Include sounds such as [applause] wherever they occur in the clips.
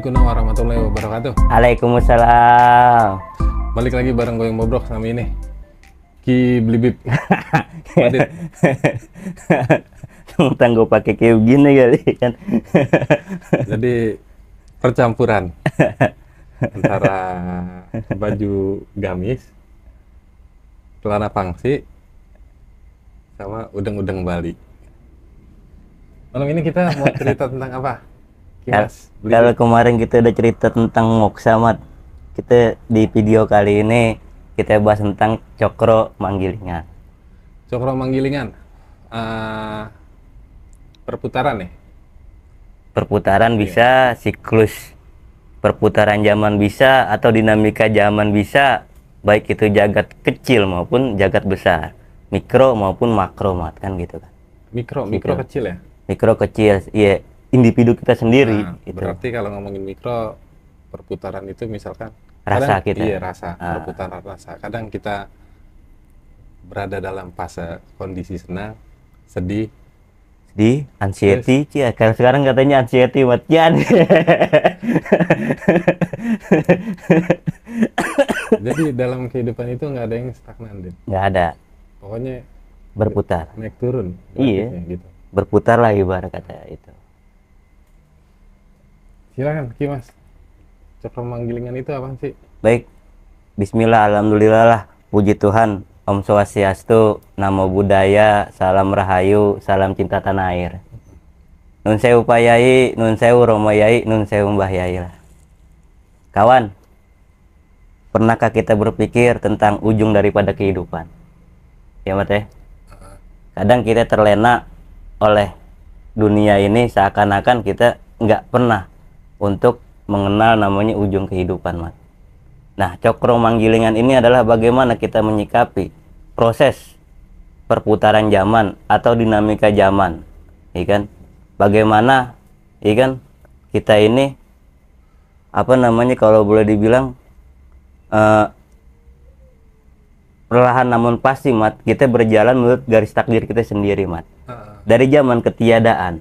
Assalamualaikum warahmatullahi wabarakatuh. Waalaikumsalam. Balik lagi bareng Goyang Bobrok sama ini. Ki Blibib. [laughs] Tentang [laughs] gue pakai kayak begini kali kan. [laughs] Jadi percampuran antara baju gamis, celana pangsi, sama udeng-udeng Bali. Malam ini kita mau cerita tentang apa? Yes. Iya. Kalau kemarin kita udah cerita tentang moksa, Mat. Kita di video kali ini kita bahas tentang cokro manggilingan. Cokro manggilingan. Uh, perputaran ya? Perputaran iya. bisa, siklus perputaran zaman bisa atau dinamika zaman bisa, baik itu jagat kecil maupun jagat besar, mikro maupun makro, Mat, kan gitu kan. Mikro, gitu. mikro kecil ya? Mikro kecil, iya individu kita sendiri. Nah, gitu. Berarti kalau ngomongin mikro perputaran itu misalkan rasa kadang, kita, iya rasa uh. perputaran rasa. Kadang kita berada dalam fase kondisi senang, sedih, sedih, anxiety, iya. Kalau sekarang katanya anxiety Jan. [laughs] Jadi dalam kehidupan itu nggak ada yang stagnan, Din. Nggak ada. Pokoknya berputar. Naik turun. Iya. Gitu. Berputar lah ibarat kata itu. Silakan, Ki Mas. Cakra manggilingan itu apa sih? Baik. Bismillah, alhamdulillah lah. Puji Tuhan, Om Swastiastu, Namo Buddhaya, Salam Rahayu, Salam Cinta Tanah Air. Nun sewu payai, nun sewu romo yai, nun sewu mbah yai lah. Kawan, pernahkah kita berpikir tentang ujung daripada kehidupan? Ya, Mate? Ya? Kadang kita terlena oleh dunia ini seakan-akan kita nggak pernah untuk mengenal namanya ujung kehidupan mat. Nah cokro manggilingan ini adalah bagaimana kita menyikapi proses perputaran zaman atau dinamika zaman, ya bagaimana, Bagaimana, ya kan, Kita ini apa namanya kalau boleh dibilang uh, perlahan namun pasti mat kita berjalan menurut garis takdir kita sendiri mat dari zaman ketiadaan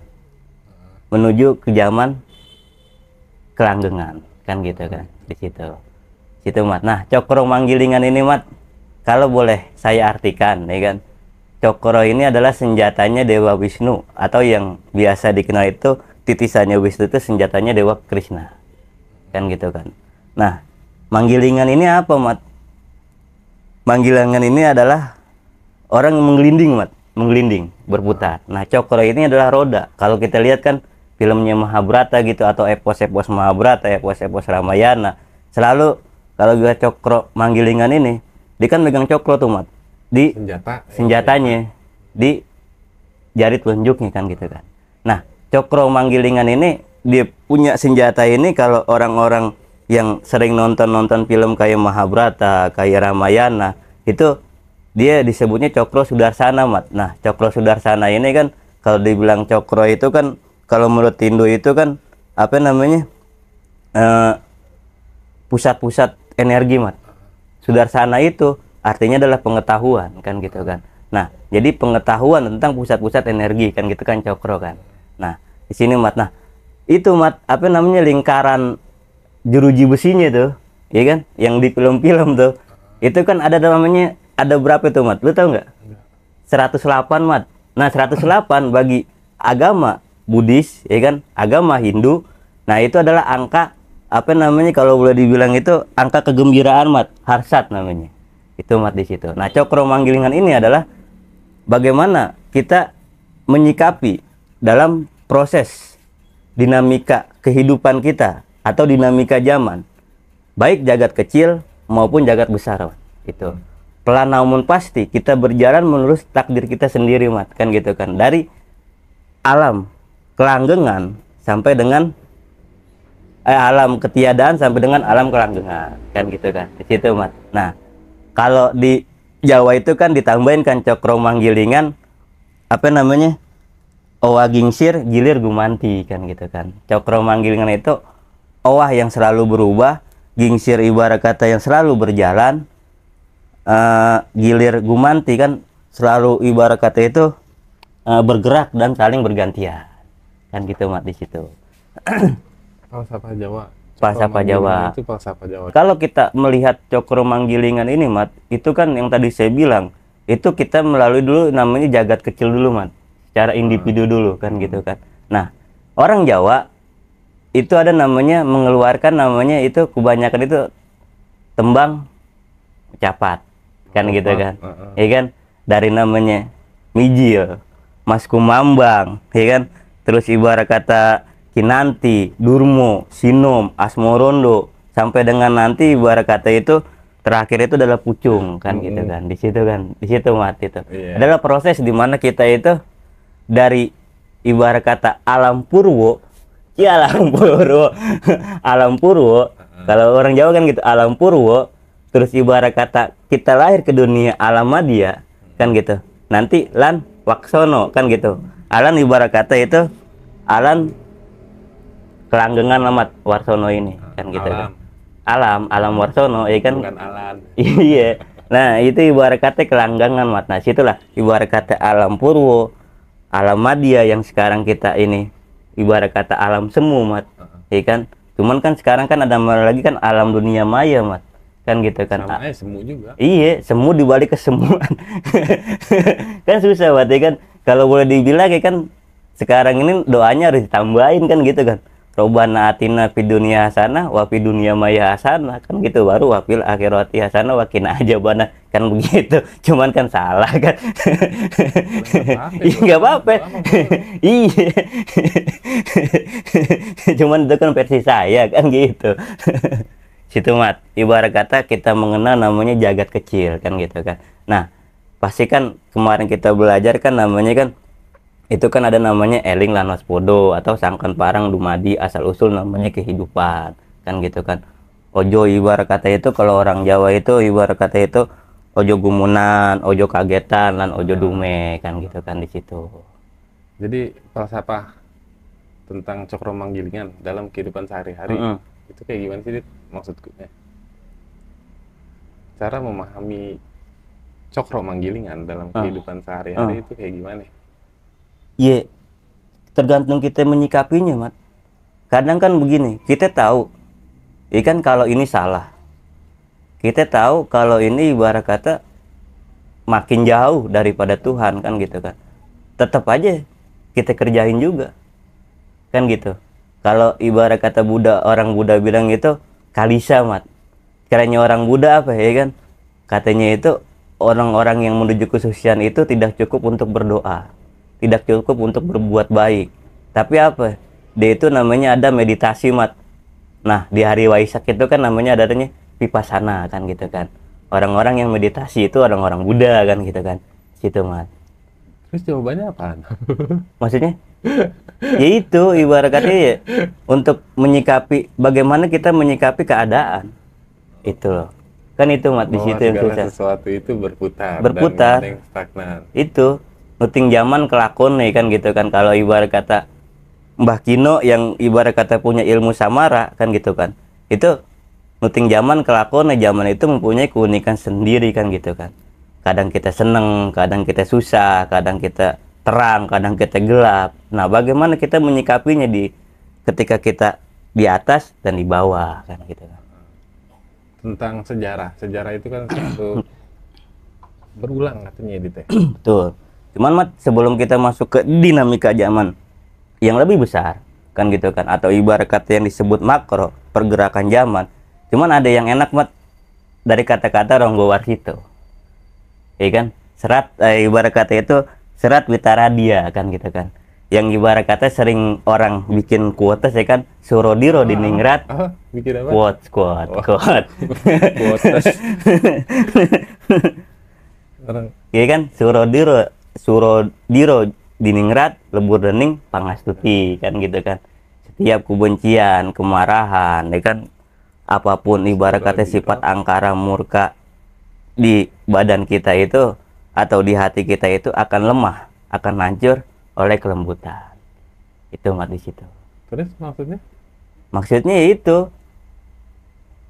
menuju ke zaman kelanggengan kan gitu kan di situ situ mat nah cokro manggilingan ini mat kalau boleh saya artikan ya kan cokro ini adalah senjatanya dewa Wisnu atau yang biasa dikenal itu titisannya Wisnu itu senjatanya dewa Krishna kan gitu kan nah manggilingan ini apa mat manggilingan ini adalah orang menggelinding mat menggelinding berputar nah cokro ini adalah roda kalau kita lihat kan filmnya Mahabharata gitu atau epos-epos Mahabharata, epos-epos Ramayana. Selalu kalau gue cokro manggilingan ini, dia kan megang cokro tuh mat di senjata ya, senjatanya ya. di jari telunjuknya kan gitu kan. Nah cokro manggilingan ini dia punya senjata ini kalau orang-orang yang sering nonton-nonton film kayak Mahabharata, kayak Ramayana itu dia disebutnya cokro sudarsana mat. Nah cokro sudarsana ini kan kalau dibilang cokro itu kan kalau menurut Tindu itu kan apa namanya eh, pusat-pusat uh, energi mat sana itu artinya adalah pengetahuan kan gitu kan nah jadi pengetahuan tentang pusat-pusat energi kan gitu kan cokro kan nah di sini mat nah itu mat apa namanya lingkaran jeruji besinya tuh ya kan yang di film-film tuh itu kan ada namanya ada berapa tuh mat lu tahu nggak 108 iya. mat nah 108 bagi agama Buddhis ya kan agama Hindu nah itu adalah angka apa namanya kalau boleh dibilang itu angka kegembiraan mat harsat namanya itu mat di situ nah cokro manggilingan ini adalah bagaimana kita menyikapi dalam proses dinamika kehidupan kita atau dinamika zaman baik jagat kecil maupun jagat besar mat. itu pelan namun pasti kita berjalan menurut takdir kita sendiri mat kan gitu kan dari alam kelanggengan sampai dengan eh, alam ketiadaan sampai dengan alam kelanggengan kan gitu kan di situ mas nah kalau di Jawa itu kan ditambahin kan cokro manggilingan apa namanya owa gingsir gilir gumanti kan gitu kan cokro manggilingan itu owah yang selalu berubah gingsir ibarat kata yang selalu berjalan uh, gilir gumanti kan selalu ibarat kata itu uh, bergerak dan saling bergantian kan gitu mat di situ [clears throat] falsafah Jawa falsafah Jawa itu falsafah Jawa kalau kita melihat cokro manggilingan ini mat itu kan yang tadi saya bilang itu kita melalui dulu namanya jagat kecil dulu mat secara hmm. individu hmm. dulu kan gitu hmm. kan nah orang Jawa itu ada namanya mengeluarkan namanya itu kebanyakan itu tembang capat kan oh, gitu kan uh, uh. kan dari namanya mijil mas kumambang ya kan terus ibarat kata Kinanti, Durmo, Sinom, Asmorondo sampai dengan nanti ibarat kata itu terakhir itu adalah pucung kan gitu kan di situ kan di situ mati itu yeah. adalah proses di mana kita itu dari ibarat kata alam purwo ya alam [laughs] purwo alam purwo kalau orang Jawa kan gitu alam purwo terus ibarat kata kita lahir ke dunia alam madia kan gitu nanti lan waksono kan gitu alam ibarat kata itu Alan kelanggengan amat Warsono ini ah, kan gitu alam. kan alam alam Warsono ya kan [laughs] iya nah itu ibarat kata kelanggengan mat nah situlah ibarat kata alam Purwo alam Madia yang sekarang kita ini ibarat kata alam semu mat ya kan cuman kan sekarang kan ada lagi kan alam dunia maya mat kan gitu kan sama aja semu juga iya semu dibalik kesemuan [laughs] kan susah banget ya kan kalau boleh dibilang ya kan sekarang ini doanya harus ditambahin kan gitu kan Robana atina fi dunia sana wa fi dunia maya sana kan gitu baru wa fil akhirati hasanah wa qina ajabana kan begitu [laughs] cuman kan salah kan iya [laughs] nggak apa-apa [laughs] iya cuman itu kan versi saya kan gitu situ mat ibarat kata kita mengenal namanya jagat kecil kan gitu kan nah pasti kan kemarin kita belajar kan namanya kan itu kan ada namanya eling lan atau sangkan parang dumadi asal usul namanya kehidupan kan gitu kan ojo ibar kata itu kalau orang Jawa itu ibar kata itu ojo gumunan ojo kagetan dan ojo nah. dume kan gitu kan di situ jadi falsafah tentang cokro manggilingan dalam kehidupan sehari-hari mm -hmm. itu kayak gimana sih Dit? maksudku ya? cara memahami cokro manggilingan dalam ah. kehidupan sehari-hari ah. itu kayak gimana ya tergantung kita menyikapinya mat kadang kan begini kita tahu ya kan kalau ini salah kita tahu kalau ini ibarat kata makin jauh daripada Tuhan kan gitu kan tetap aja kita kerjain juga kan gitu kalau ibarat kata Buddha orang Buddha bilang gitu, kalisa mat kiranya orang Buddha apa ya kan katanya itu orang-orang yang menuju kesucian itu tidak cukup untuk berdoa tidak cukup untuk berbuat baik. Tapi apa? Dia itu namanya ada meditasi mat. Nah, di hari Waisak itu kan namanya ada adanya vipassana kan gitu kan. Orang-orang yang meditasi itu orang-orang Buddha kan gitu kan. Situ mat. Terus jawabannya apa? [laughs] Maksudnya? ya itu ibaratnya ya untuk menyikapi bagaimana kita menyikapi keadaan. Itu loh. Kan itu mat di oh, situ yang susah. sesuatu itu berputar berputar dan stagnan. Itu nuting zaman kelakon nih kan gitu kan kalau ibarat kata Mbah Kino yang ibarat kata punya ilmu samara kan gitu kan itu nuting zaman kelakon nih zaman itu mempunyai keunikan sendiri kan gitu kan kadang kita seneng kadang kita susah kadang kita terang kadang kita gelap nah bagaimana kita menyikapinya di ketika kita di atas dan di bawah kan gitu kan tentang sejarah sejarah itu kan satu [clears throat] berulang katanya di teh betul Cuman mat sebelum kita masuk ke dinamika zaman yang lebih besar kan gitu kan atau ibarat kata yang disebut makro pergerakan zaman. Cuman ada yang enak mat dari kata-kata Ronggo Warsito. Ya kan? Serat eh, ibarat kata itu serat dia kan gitu kan. Yang ibarat kata sering orang bikin kuotes ya kan Surodiro di ah, Ningrat. kuat ah, kuat bikin apa? Quotes, quote, oh. quote. Iya kan Surodiro diro Diningrat lebur dening pangastuti kan gitu kan setiap kebencian kemarahan ya kan apapun ibarat kata sifat angkara murka di badan kita itu atau di hati kita itu akan lemah akan hancur oleh kelembutan itu mati situ terus maksudnya maksudnya itu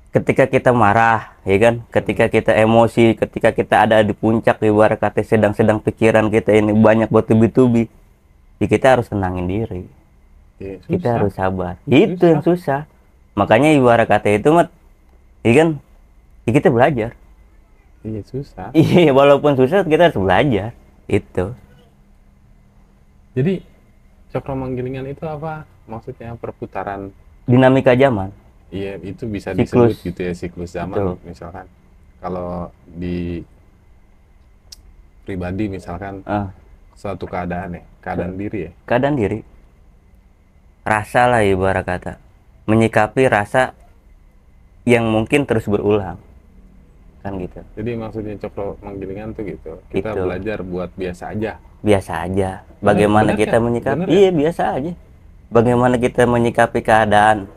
ketika kita marah ya kan ketika hmm. kita emosi ketika kita ada di puncak ibarat kata sedang-sedang pikiran kita ini banyak buat tubi ya kita harus tenangin diri ya, kita harus sabar itu susah. yang susah makanya ibarat kata itu mat ya kan ya kita belajar iya susah [laughs] iya walaupun susah kita harus belajar itu jadi cokro manggilingan itu apa maksudnya perputaran dinamika zaman Iya, itu bisa siklus. disebut gitu ya siklus zaman Betul. misalkan. Kalau di pribadi misalkan uh. suatu keadaan ya, keadaan Betul. diri ya. Keadaan diri. Rasa lah ibarat kata. Menyikapi rasa yang mungkin terus berulang. Kan gitu. Jadi maksudnya cokro menggilingan tuh gitu. Kita gitu. belajar buat biasa aja. Biasa aja. Bagaimana bener, kita ya? menyikapi? Bener, kan? iya, ya? biasa aja. Bagaimana kita menyikapi keadaan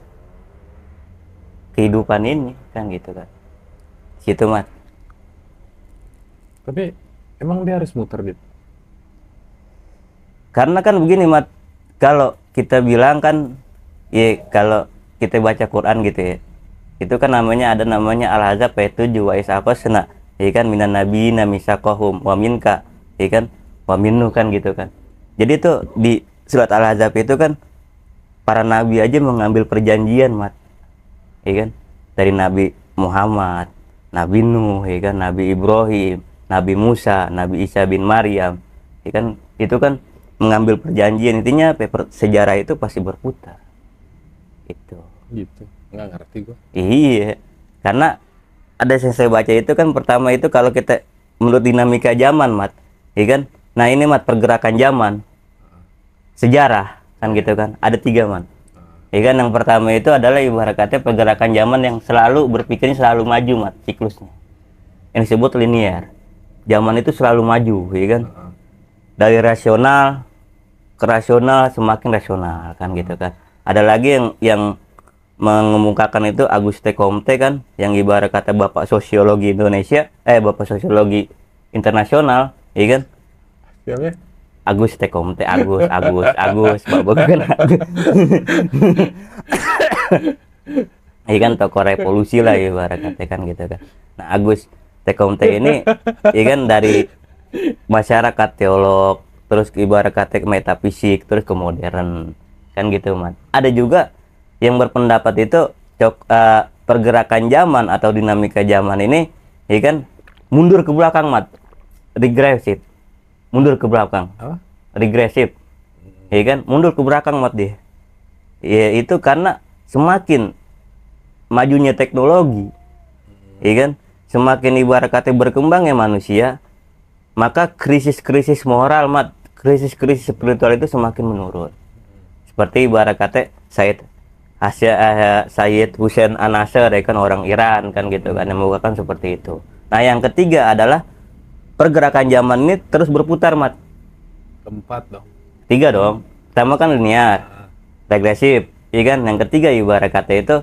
kehidupan ini kan gitu kan gitu mat tapi emang dia harus muter gitu karena kan begini mat kalau kita bilang kan ya kalau kita baca Quran gitu ya itu kan namanya ada namanya al hazab p itu jiwa apa sena ya kan minan nabi namisakohum waminka ya kan waminu kan gitu kan jadi itu di surat al hazab itu kan para nabi aja mengambil perjanjian mat ya kan dari Nabi Muhammad Nabi Nuh ya kan Nabi Ibrahim Nabi Musa Nabi Isa bin Maryam ya kan itu kan mengambil perjanjian intinya paper sejarah itu pasti berputar itu gitu nggak ngerti gua iya karena ada yang saya baca itu kan pertama itu kalau kita menurut dinamika zaman mat ya kan nah ini mat pergerakan zaman sejarah kan gitu kan ada tiga mat ya kan yang pertama itu adalah kata pergerakan zaman yang selalu berpikirnya selalu maju mat siklusnya yang disebut linear zaman itu selalu maju ya kan dari rasional ke rasional semakin rasional kan gitu kan ada lagi yang yang mengemukakan itu Auguste Comte kan yang ibarat kata bapak sosiologi Indonesia eh bapak sosiologi internasional ya kan Agus Tekom Te Agus Agus Agus babak kan Agus iya kan toko revolusi lah ibaratnya iya, kan gitu kan. Nah Agus Tekom Te ini ikan kan dari masyarakat teolog terus ibarat kata metafisik terus ke modern kan gitu man ada juga yang berpendapat itu cok, uh, pergerakan zaman atau dinamika zaman ini ikan kan mundur ke belakang mat regress mundur ke belakang apa? regresif ya kan mundur ke belakang mat dia ya itu karena semakin majunya teknologi ya kan semakin ibarat kata berkembang ya manusia maka krisis-krisis moral mat krisis-krisis spiritual itu semakin menurun seperti ibarat kata Said eh, Sayyid Hussein Anasir ya kan orang Iran kan gitu kan yang melakukan seperti itu. Nah yang ketiga adalah pergerakan zaman ini terus berputar mat keempat dong tiga dong pertama kan linear ah. regresif ya kan yang ketiga ibarat kata itu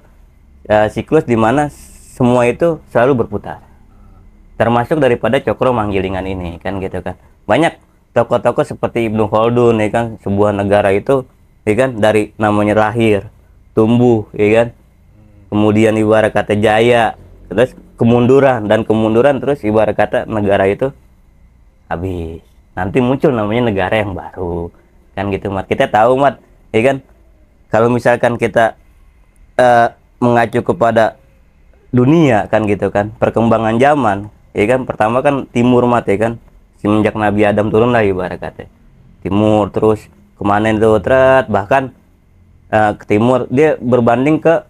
eh, siklus di mana semua itu selalu berputar termasuk daripada cokro manggilingan ini kan gitu kan banyak tokoh-tokoh seperti Ibnu Khaldun ya kan sebuah negara itu ya kan dari namanya lahir tumbuh ya kan hmm. kemudian ibarat kata jaya terus kemunduran dan kemunduran terus ibarat kata negara itu habis nanti muncul namanya negara yang baru kan gitu mat kita tahu mat ya kan kalau misalkan kita uh, mengacu kepada dunia kan gitu kan perkembangan zaman ya kan pertama kan timur mat ya kan semenjak Nabi Adam turun lah ibarat kata timur terus kemana itu terat bahkan uh, ke timur dia berbanding ke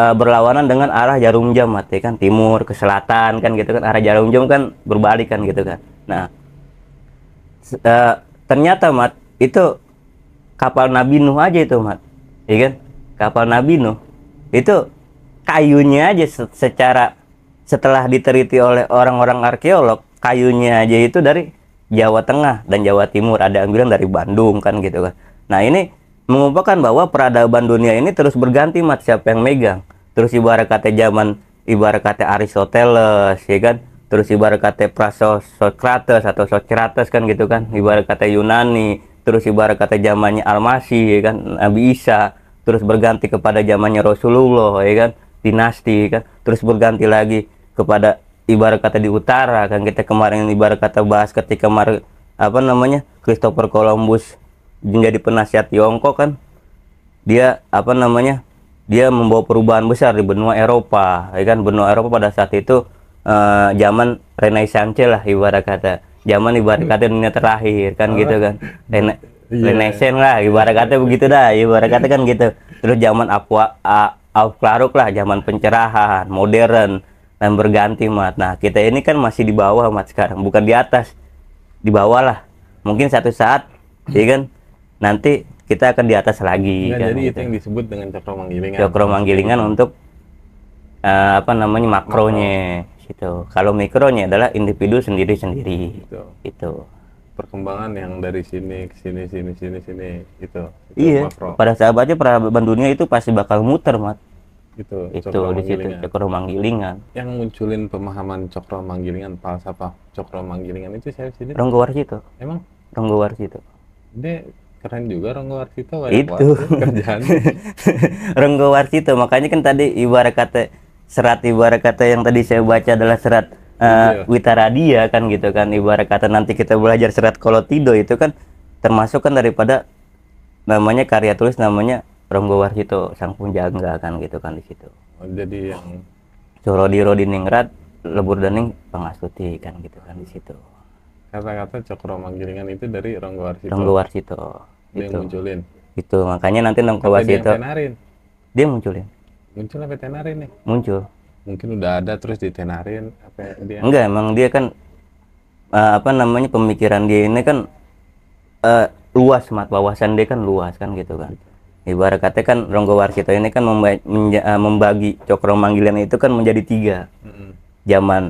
Eh, berlawanan dengan arah jarum jam mati kan timur ke selatan kan gitu kan arah jarum jam kan berbalik kan gitu kan nah uh, ternyata mat itu kapal Nabi Nuh aja itu mat ya kan kapal Nabi Nuh itu kayunya aja secara setelah diteliti oleh orang-orang arkeolog kayunya aja itu dari Jawa Tengah dan Jawa Timur ada yang bilang dari Bandung kan gitu kan nah ini mengungkapkan bahwa peradaban dunia ini terus berganti mat siapa yang megang terus ibarat kata zaman ibarat kata Aristoteles ya kan terus ibarat kata Praso Socrates atau Socrates kan gitu kan ibarat kata Yunani terus ibarat kata zamannya Almasi ya kan Nabi Isa terus berganti kepada zamannya Rasulullah ya kan dinasti ya kan terus berganti lagi kepada ibarat kata di utara kan kita kemarin ibarat kata bahas ketika Mar apa namanya Christopher Columbus menjadi penasihat Tiongkok kan dia apa namanya dia membawa perubahan besar di benua Eropa ya kan benua Eropa pada saat itu eh, zaman Renaissance lah ibarat kata zaman ibarat kata dunia terakhir kan gitu kan [laughs] Rena iya. yeah. Renaissance lah ibarat kata begitu dah ibarat kata kan gitu terus zaman aqua Aufklaruk lah zaman pencerahan modern dan berganti mat nah kita ini kan masih di bawah mat sekarang bukan di atas di bawah lah mungkin satu saat ya kan nanti kita akan di atas lagi. Nah, kan, jadi gitu. itu yang disebut dengan cokro manggilingan. Cokro manggilingan untuk uh, apa namanya makronya Makro. gitu. Kalau mikronya adalah individu sendiri-sendiri. Gitu. Itu perkembangan yang dari sini ke sini sini sini sini itu. itu iya. Makro. Pada sahabatnya para bandunya itu pasti bakal muter, Mat. itu itu di situ cokro manggilingan. Yang munculin pemahaman cokro manggilingan, pas apa cokro manggilingan itu saya sini. Ronggo Warsito. Emang Ronggo Warsito dia keren juga Ronggo Warsito itu kerjaan [laughs] Ronggo Warsito makanya kan tadi ibarat kata serat ibarat kata yang tadi saya baca adalah serat uh, iya. Eh, Witaradia kan gitu kan ibarat kata nanti kita belajar serat Kolotido itu kan termasuk kan daripada namanya karya tulis namanya Ronggo Warsito Sang Punjangga kan gitu kan di situ. Oh, jadi yang Coro di Ningrat Lebur dening Pangasuti kan gitu kan di situ kata-kata cokro manggilingan itu dari ronggowarsito. Ronggowarsito. Dia itu. munculin. Itu makanya nanti Ronggo Warsito. Dia, dia munculin. Muncul apa tenarin nih? Muncul. Mungkin udah ada terus ditenarin apa dia? Enggak, emang dia kan uh, apa namanya pemikiran dia ini kan uh, luas mat wawasan dia kan luas kan gitu kan. Ibarat kata kan ronggowarsito ini kan eh, membagi, membagi cokro manggilingan itu kan menjadi tiga. Mm -hmm. Zaman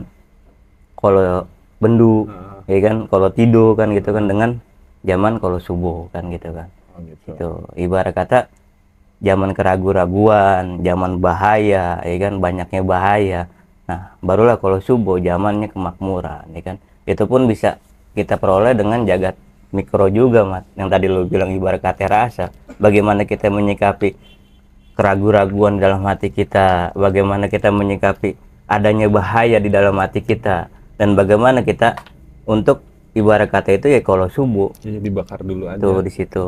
kalau bendu, mm -hmm ya kan kalau tidur kan gitu kan dengan zaman kalau subuh kan gitu kan oh, gitu. itu ibarat kata zaman keragu raguan zaman bahaya ya kan banyaknya bahaya nah barulah kalau subuh zamannya kemakmuran ya kan itu pun bisa kita peroleh dengan jagat mikro juga mat yang tadi lo bilang ibarat kata rasa bagaimana kita menyikapi keragu raguan dalam hati kita bagaimana kita menyikapi adanya bahaya di dalam hati kita dan bagaimana kita untuk ibarat kata itu ya kalau subuh ya, dibakar dulu aja tuh di situ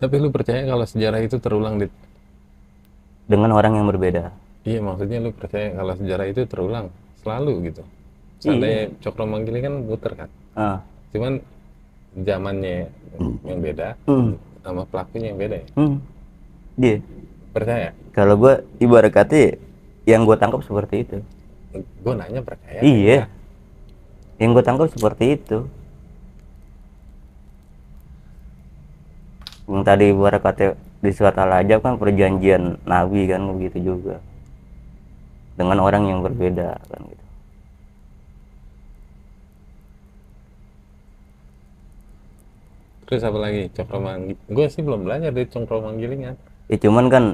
tapi lu percaya kalau sejarah itu terulang di dengan orang yang berbeda iya maksudnya lu percaya kalau sejarah itu terulang selalu gitu seandainya iya. cokro manggili kan puter kan ah. cuman zamannya hmm. yang beda mm. sama pelakunya yang beda ya mm Iya. Percaya? Kalau gue ibarat kata yang gue tangkap seperti itu. Gue nanya percaya. Iya. kan? Yang gue tangkap seperti itu. Yang tadi ibarat kata di surat al-ajab kan perjanjian nabi kan begitu juga dengan orang yang berbeda kan gitu. Terus apa lagi cokro manggil? Gue sih belum belajar dari cokro manggilingan ya cuman kan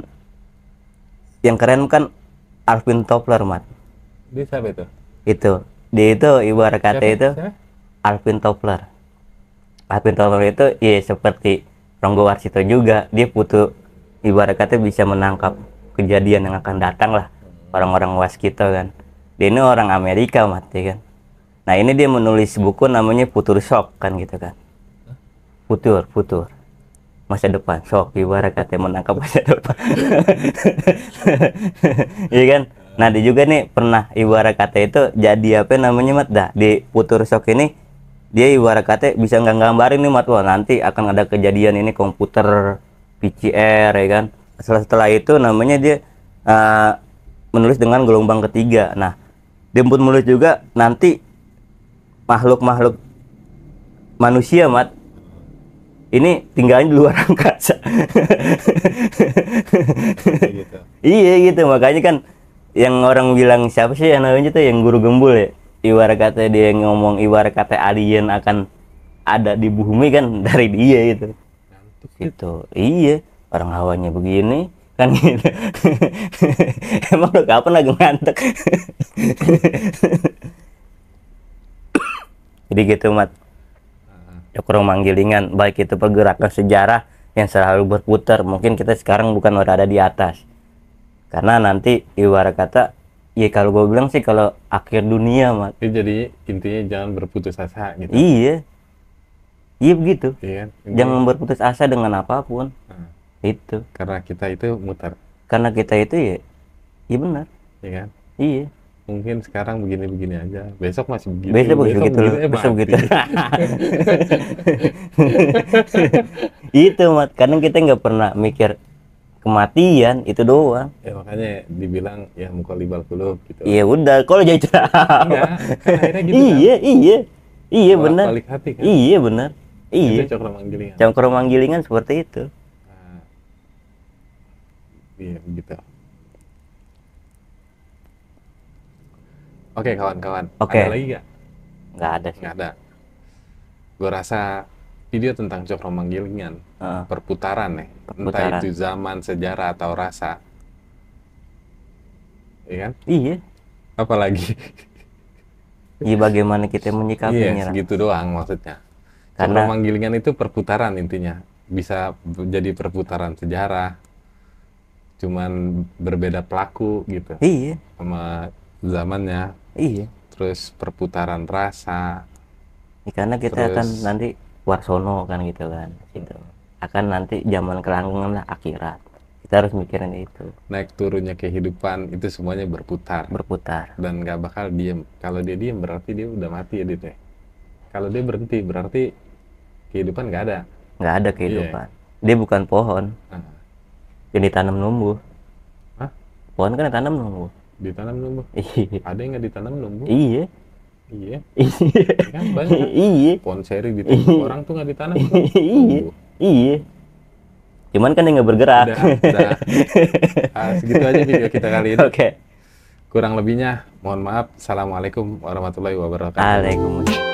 yang keren kan Alvin Toppler mat di siapa itu itu dia itu ibarat kata siapa? itu siapa? Alvin Toppler Alvin Toppler itu ya seperti Ronggo Warsito juga dia putu ibarat kata bisa menangkap kejadian yang akan datang lah orang-orang was kita kan dia ini orang Amerika mat ya kan nah ini dia menulis buku namanya Putur Shock kan gitu kan futur futur masa depan sok ibarat kata menangkap masa depan [laughs] iya kan nah dia juga nih pernah ibarat kata itu jadi apa namanya mat dah di putur sok ini dia ibarat kata bisa nggak gambarin nih mat wah nanti akan ada kejadian ini komputer PCR ya kan setelah setelah itu namanya dia uh, menulis dengan gelombang ketiga nah dia pun menulis juga nanti makhluk makhluk manusia mat ini tinggalin di luar [laughs] angkasa. Gitu. iya gitu makanya kan yang orang bilang siapa sih yang namanya tuh yang guru gembul ya ibarat kata dia yang ngomong ibarat kata alien akan ada di bumi kan [laughs] dari dia gitu ya? gitu iya orang hawanya begini kan gitu [laughs] emang udah kapan lagi ngantuk? jadi gitu mat Cokro Manggilingan baik itu pergerakan sejarah yang selalu berputar mungkin kita sekarang bukan berada di atas karena nanti ibarat kata ya kalau gue bilang sih kalau akhir dunia mat jadi intinya jangan berputus asa gitu iya iya begitu iya, kan? jangan berputus asa dengan apapun nah, itu karena kita itu mutar karena kita itu ya iya benar iya kan? iya mungkin sekarang begini-begini aja besok masih begini besok, besok begitu besok begitu [laughs] itu mat kadang kita nggak pernah mikir kematian itu doang ya makanya dibilang ya muka libal kulub gitu iya udah kalau jadi cerah. Iya, kan gitu kan. iya iya iya benar kan. iya benar iya cokro manggilingan cokro manggilingan seperti itu nah, iya begitu Oke, okay, kawan-kawan. Okay. Ada lagi nggak? Nggak ada sih. Nggak ada. Gue rasa video tentang cokro manggilingan, uh, perputaran nih. Entah itu zaman, sejarah, atau rasa. Iya kan? Iya. Apalagi? Iya bagaimana kita menyikapinya. Iya, segitu gitu doang maksudnya. Karena cokro manggilingan itu perputaran intinya. Bisa jadi perputaran sejarah, cuman berbeda pelaku gitu. Iya. Sama zamannya. Iya. Terus perputaran rasa. Ya, karena kita terus... akan nanti warsono kan gitu kan, gitu. Akan nanti zaman kerangkengan lah akhirat. Kita harus mikirin itu. Naik turunnya kehidupan itu semuanya berputar. Berputar. Dan gak bakal diem. Kalau dia diem berarti dia udah mati ya Dit Kalau dia berhenti berarti kehidupan gak ada. Gak ada kehidupan. Yeah. Dia bukan pohon. Uh. Yang ditanam numbuh. Hah? Pohon kan ditanam numbuh ditanam numbuh iya. ada yang nggak ditanam bu iya. iya iya kan banyak iya pohon seri ditanam gitu. iya. orang tuh nggak ditanam iya iya cuman kan yang nggak bergerak udah, udah. [laughs] Ah, segitu aja video kita kali ini oke okay. kurang lebihnya mohon maaf assalamualaikum warahmatullahi wabarakatuh Waalaikumsalam